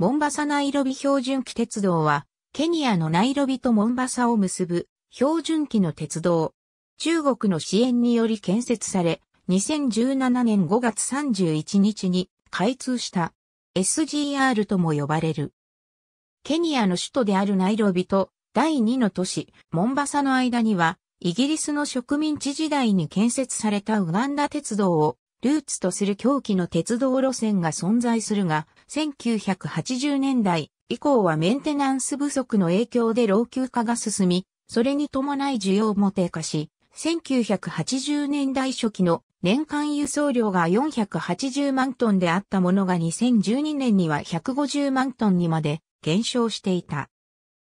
モンバサナイロビ標準機鉄道は、ケニアのナイロビとモンバサを結ぶ標準機の鉄道。中国の支援により建設され、2017年5月31日に開通した SGR とも呼ばれる。ケニアの首都であるナイロビと第2の都市モンバサの間には、イギリスの植民地時代に建設されたウガンダ鉄道をルーツとする狂気の鉄道路線が存在するが、1980年代以降はメンテナンス不足の影響で老朽化が進み、それに伴い需要も低下し、1980年代初期の年間輸送量が480万トンであったものが2012年には150万トンにまで減少していた。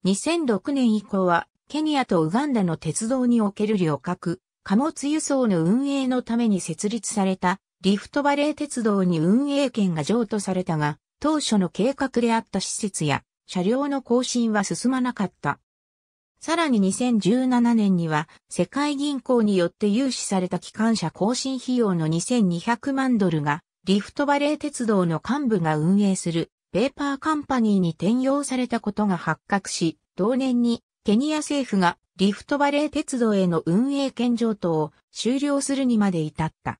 2006年以降はケニアとウガンダの鉄道における旅客、貨物輸送の運営のために設立されたリフトバレー鉄道に運営権が譲渡されたが、当初の計画であった施設や車両の更新は進まなかった。さらに2017年には世界銀行によって融資された機関車更新費用の2200万ドルがリフトバレー鉄道の幹部が運営するペーパーカンパニーに転用されたことが発覚し、同年にケニア政府がリフトバレー鉄道への運営権上等を終了するにまで至った。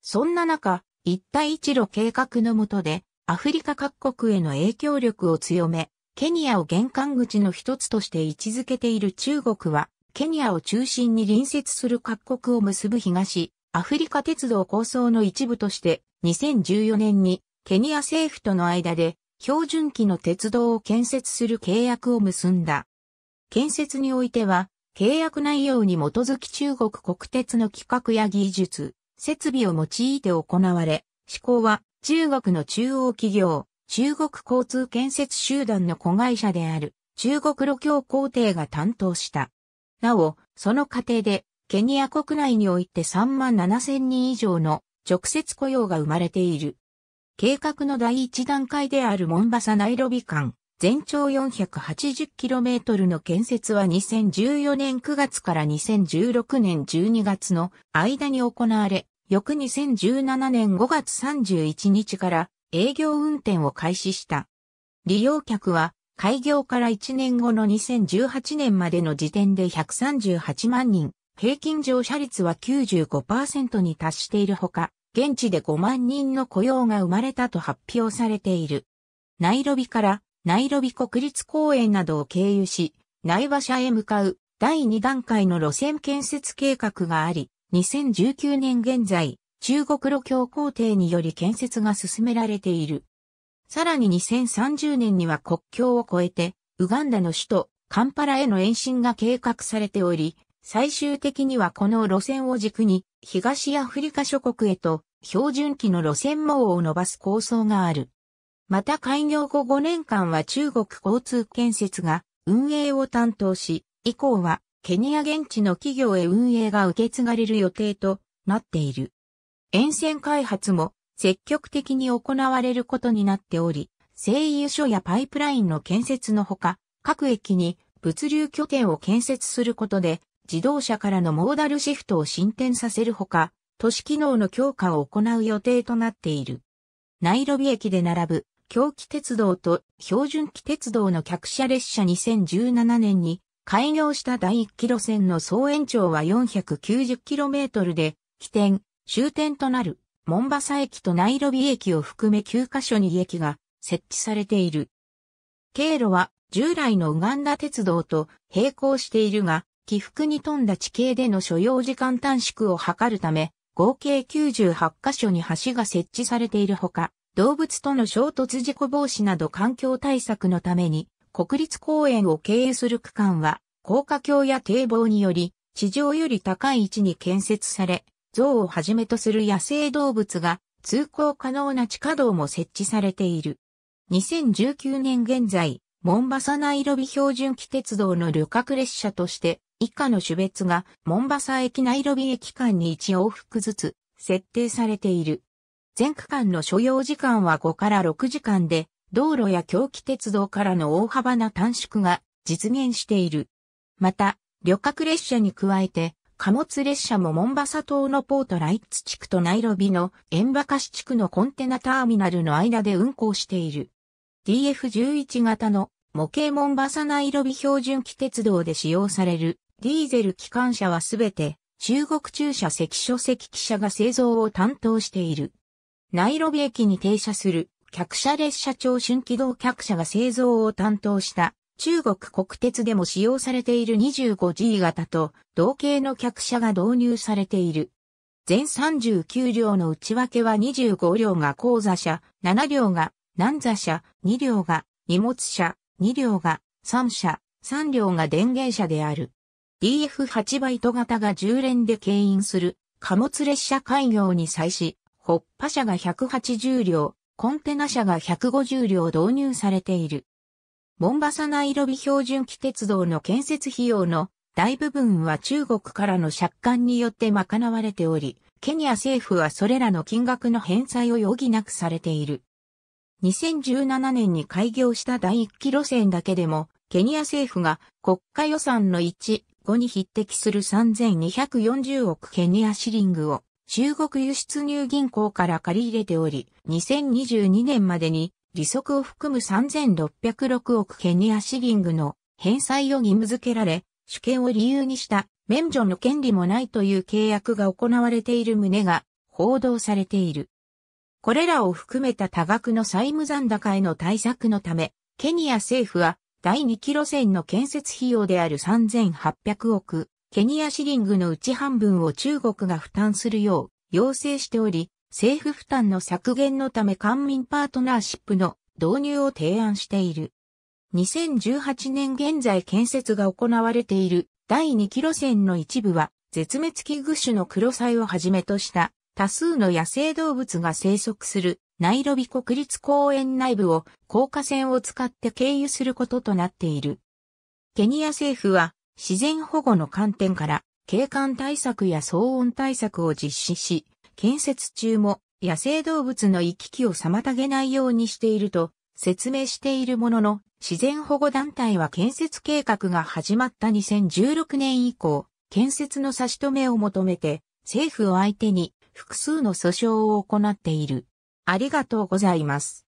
そんな中、一帯一路計画の下でアフリカ各国への影響力を強め、ケニアを玄関口の一つとして位置づけている中国は、ケニアを中心に隣接する各国を結ぶ東、アフリカ鉄道構想の一部として、2014年にケニア政府との間で標準機の鉄道を建設する契約を結んだ。建設においては、契約内容に基づき中国国鉄の企画や技術、設備を用いて行われ、施行は中国の中央企業、中国交通建設集団の子会社である中国路橋工程が担当した。なお、その過程で、ケニア国内において3万7千人以上の直接雇用が生まれている。計画の第一段階であるモンバサナイロビ間、全長 480km の建設は2014年9月から2016年12月の間に行われ、翌2017年5月31日から営業運転を開始した。利用客は開業から1年後の2018年までの時点で138万人、平均乗車率は95%に達しているほか、現地で5万人の雇用が生まれたと発表されている。ナイロビからナイロビ国立公園などを経由し、内場社へ向かう第2段階の路線建設計画があり、2019年現在、中国路橋工程により建設が進められている。さらに2030年には国境を越えて、ウガンダの首都カンパラへの延伸が計画されており、最終的にはこの路線を軸に、東アフリカ諸国へと、標準機の路線網を伸ばす構想がある。また開業後5年間は中国交通建設が運営を担当し、以降はケニア現地の企業へ運営が受け継がれる予定となっている。沿線開発も積極的に行われることになっており、製油所やパイプラインの建設のほか、各駅に物流拠点を建設することで、自動車からのモーダルシフトを進展させるほか、都市機能の強化を行う予定となっている。ナイロビ駅で並ぶ、狂気鉄道と標準機鉄道の客車列車2017年に開業した第1キロ線の総延長は 490km で、起点、終点となる、モンバサ駅とナイロビ駅を含め9カ所に駅が設置されている。経路は従来のウガンダ鉄道と並行しているが、起伏に富んだ地形での所要時間短縮を図るため、合計98カ所に橋が設置されているほか、動物との衝突事故防止など環境対策のために、国立公園を経営する区間は、高架橋や堤防により、地上より高い位置に建設され、象をはじめとする野生動物が通行可能な地下道も設置されている。2019年現在、モンバサナイロビ標準機鉄道の旅客列車として、以下の種別がモンバサ駅ナイロビ駅間に1往復ずつ設定されている。全区間の所要時間は5から6時間で、道路や狂気鉄道からの大幅な短縮が実現している。また、旅客列車に加えて、貨物列車もモンバサ島のポートライッツ地区とナイロビのエンバカシ地区のコンテナターミナルの間で運行している。DF11 型の模型モンバサナイロビ標準機鉄道で使用されるディーゼル機関車はすべて中国中車赤書赤記者が製造を担当している。ナイロビ駅に停車する客車列車長春気動客車が製造を担当した中国国鉄でも使用されている 25G 型と同型の客車が導入されている。全39両の内訳は25両が鉱座車、7両が南座車、2両が荷物車、2両が3車、3両が電源車である。DF8 バイト型が10連で牽引する貨物列車開業に際し、北波車が180両、コンテナ車が150両導入されている。モンバサナイロビ標準機鉄道の建設費用の大部分は中国からの借款によって賄われており、ケニア政府はそれらの金額の返済を余儀なくされている。2017年に開業した第1期路線だけでも、ケニア政府が国家予算の1、5に匹敵する3240億ケニアシリングを中国輸出入銀行から借り入れており、2022年までに利息を含む3606億ケニアシリングの返済を義務付けられ、主権を理由にした免除の権利もないという契約が行われている旨が報道されている。これらを含めた多額の債務残高への対策のため、ケニア政府は第2期路線の建設費用である3800億ケニアシリングのうち半分を中国が負担するよう要請しており、政府負担の削減のため官民パートナーシップの導入を提案している。2018年現在建設が行われている第2キロ線の一部は絶滅危惧種のクロサイをはじめとした多数の野生動物が生息するナイロビ国立公園内部を高架線を使って経由することとなっている。ケニア政府は自然保護の観点から、景観対策や騒音対策を実施し、建設中も野生動物の行き来を妨げないようにしていると説明しているものの、自然保護団体は建設計画が始まった2016年以降、建設の差し止めを求めて、政府を相手に複数の訴訟を行っている。ありがとうございます。